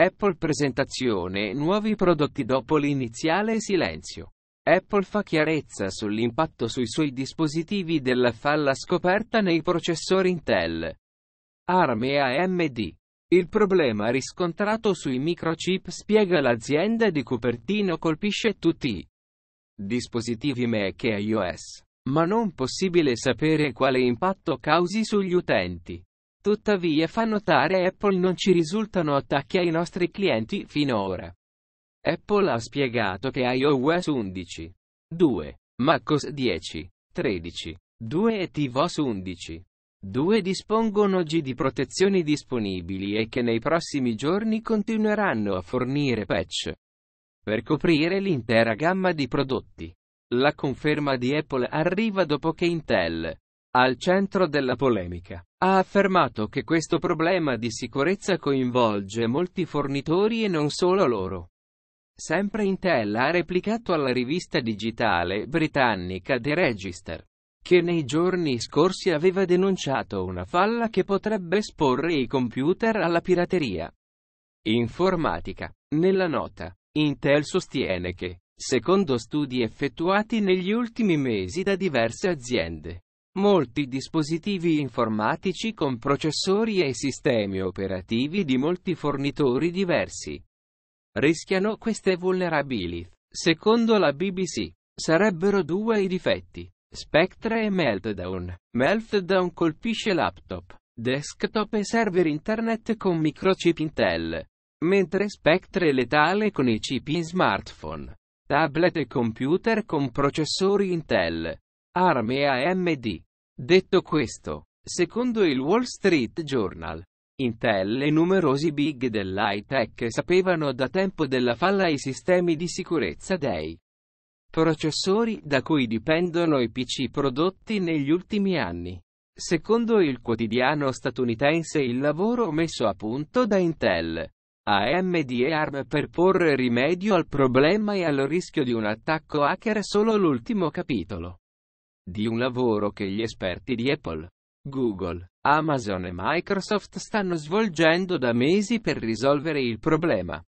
Apple presentazione nuovi prodotti dopo l'iniziale silenzio. Apple fa chiarezza sull'impatto sui suoi dispositivi della falla scoperta nei processori Intel. ARM e AMD. Il problema riscontrato sui microchip spiega l'azienda di Cupertino colpisce tutti i dispositivi Mac e iOS, ma non possibile sapere quale impatto causi sugli utenti. Tuttavia fa notare Apple non ci risultano attacchi ai nostri clienti finora. Apple ha spiegato che iOS 11, 2, macOS 10, 13, 2 e tvOS 11. 2 dispongono oggi di protezioni disponibili e che nei prossimi giorni continueranno a fornire patch per coprire l'intera gamma di prodotti. La conferma di Apple arriva dopo che Intel, al centro della polemica. Ha affermato che questo problema di sicurezza coinvolge molti fornitori e non solo loro. Sempre Intel ha replicato alla rivista digitale britannica The Register che nei giorni scorsi aveva denunciato una falla che potrebbe esporre i computer alla pirateria informatica. Nella nota, Intel sostiene che, secondo studi effettuati negli ultimi mesi da diverse aziende, Molti dispositivi informatici con processori e sistemi operativi di molti fornitori diversi rischiano queste vulnerabilità. Secondo la BBC, sarebbero due i difetti. Spectre e Meltdown. Meltdown colpisce laptop, desktop e server internet con microchip Intel, mentre Spectre è letale con i chip in smartphone, tablet e computer con processori Intel, ARM e AMD. Detto questo, secondo il Wall Street Journal, Intel e numerosi big dell'high tech sapevano da tempo della falla ai sistemi di sicurezza dei processori da cui dipendono i PC prodotti negli ultimi anni. Secondo il quotidiano statunitense il lavoro messo a punto da Intel, AMD e ARM per porre rimedio al problema e al rischio di un attacco hacker è solo l'ultimo capitolo di un lavoro che gli esperti di Apple, Google, Amazon e Microsoft stanno svolgendo da mesi per risolvere il problema.